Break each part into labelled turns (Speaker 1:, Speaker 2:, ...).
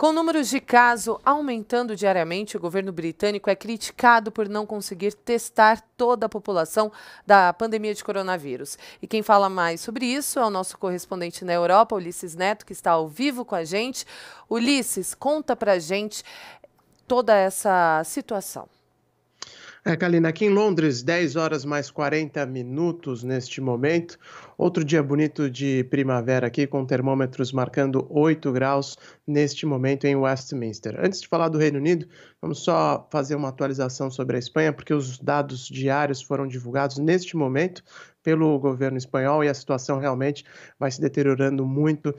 Speaker 1: Com números de caso aumentando diariamente, o governo britânico é criticado por não conseguir testar toda a população da pandemia de coronavírus. E quem fala mais sobre isso é o nosso correspondente na Europa, Ulisses Neto, que está ao vivo com a gente. Ulisses, conta pra gente toda essa situação. É, Kalina, aqui em Londres, 10 horas mais 40 minutos neste momento. Outro dia bonito de primavera aqui, com termômetros marcando 8 graus neste momento em Westminster. Antes de falar do Reino Unido, vamos só fazer uma atualização sobre a Espanha, porque os dados diários foram divulgados neste momento pelo governo espanhol e a situação realmente vai se deteriorando muito uh,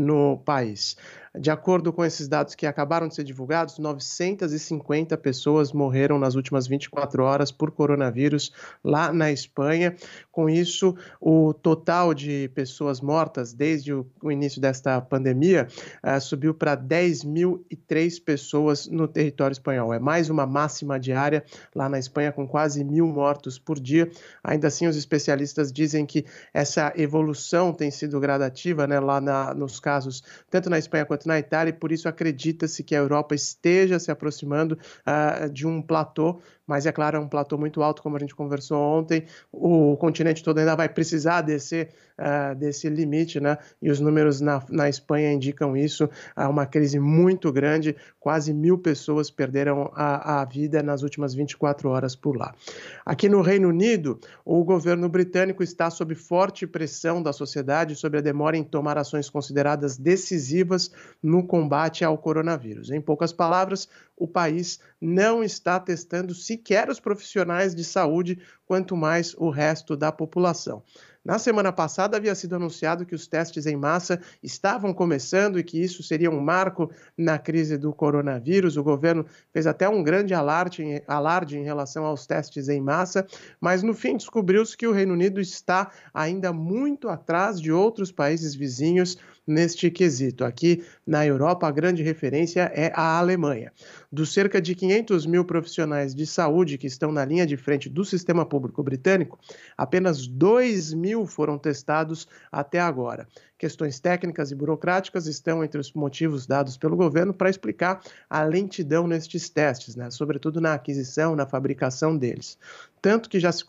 Speaker 1: no país. De acordo com esses dados que acabaram de ser divulgados, 950 pessoas morreram nas últimas 24 horas por coronavírus lá na Espanha. Com isso, o total de pessoas mortas desde o início desta pandemia uh, subiu para 10.003 pessoas no território espanhol. É mais uma máxima diária lá na Espanha, com quase mil mortos por dia. Ainda assim, os especialistas especialistas dizem que essa evolução tem sido gradativa né, lá na, nos casos, tanto na Espanha quanto na Itália, e por isso acredita-se que a Europa esteja se aproximando uh, de um platô mas é claro, é um platô muito alto, como a gente conversou ontem. O continente todo ainda vai precisar descer uh, eh, desse limite, né? E os números na, na Espanha indicam isso. Há uma crise muito grande, quase mil pessoas perderam a, a vida nas últimas 24 horas por lá. Aqui no Reino Unido, o governo britânico está sob forte pressão da sociedade sobre a demora em tomar ações consideradas decisivas no combate ao coronavírus. Em poucas palavras, o país não está testando se sequer os profissionais de saúde quanto mais o resto da população. Na semana passada havia sido anunciado que os testes em massa estavam começando e que isso seria um marco na crise do coronavírus. O governo fez até um grande alarde, alarde em relação aos testes em massa, mas no fim descobriu-se que o Reino Unido está ainda muito atrás de outros países vizinhos neste quesito. Aqui na Europa, a grande referência é a Alemanha. Dos cerca de 500 mil profissionais de saúde que estão na linha de frente do sistema público britânico, apenas 2 mil foram testados até agora. Questões técnicas e burocráticas estão entre os motivos dados pelo governo para explicar a lentidão nestes testes, né? sobretudo na aquisição, na fabricação deles. Tanto que já se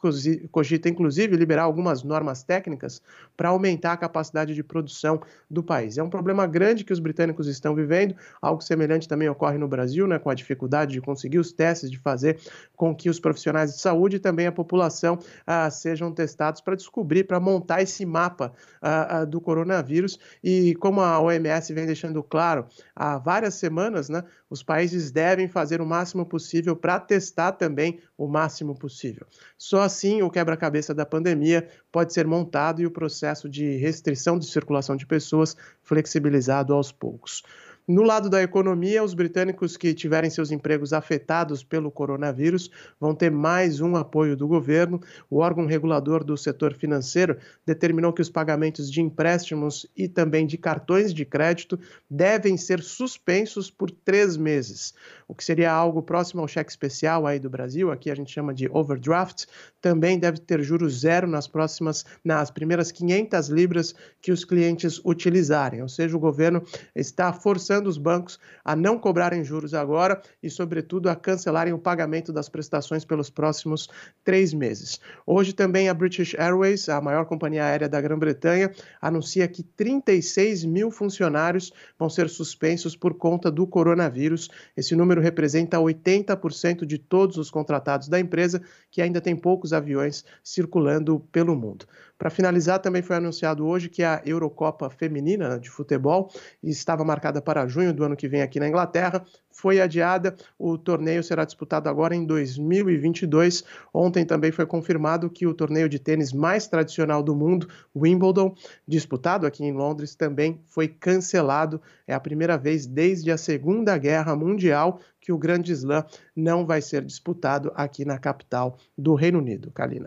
Speaker 1: cogita, inclusive, liberar algumas normas técnicas para aumentar a capacidade de produção do país. É um problema grande que os britânicos estão vivendo, algo semelhante também ocorre no Brasil, né, com a dificuldade de conseguir os testes, de fazer com que os profissionais de saúde e também a população ah, sejam testados para descobrir, para montar esse mapa ah, ah do coronavírus coronavírus e como a OMS vem deixando claro há várias semanas, né, os países devem fazer o máximo possível para testar também o máximo possível. Só assim o quebra-cabeça da pandemia pode ser montado e o processo de restrição de circulação de pessoas flexibilizado aos poucos. No lado da economia, os britânicos que tiverem seus empregos afetados pelo coronavírus vão ter mais um apoio do governo. O órgão regulador do setor financeiro determinou que os pagamentos de empréstimos e também de cartões de crédito devem ser suspensos por três meses, o que seria algo próximo ao cheque especial aí do Brasil, aqui a gente chama de overdraft, também deve ter juros zero nas próximas, nas primeiras 500 libras que os clientes utilizarem. Ou seja, o governo está forçando forçando os bancos a não cobrarem juros agora e, sobretudo, a cancelarem o pagamento das prestações pelos próximos três meses. Hoje também a British Airways, a maior companhia aérea da Grã-Bretanha, anuncia que 36 mil funcionários vão ser suspensos por conta do coronavírus. Esse número representa 80% de todos os contratados da empresa, que ainda tem poucos aviões circulando pelo mundo. Para finalizar, também foi anunciado hoje que a Eurocopa Feminina de Futebol estava marcada para junho do ano que vem aqui na Inglaterra, foi adiada. O torneio será disputado agora em 2022. Ontem também foi confirmado que o torneio de tênis mais tradicional do mundo, Wimbledon, disputado aqui em Londres, também foi cancelado. É a primeira vez desde a Segunda Guerra Mundial que o Grande Slam não vai ser disputado aqui na capital do Reino Unido. Kalina.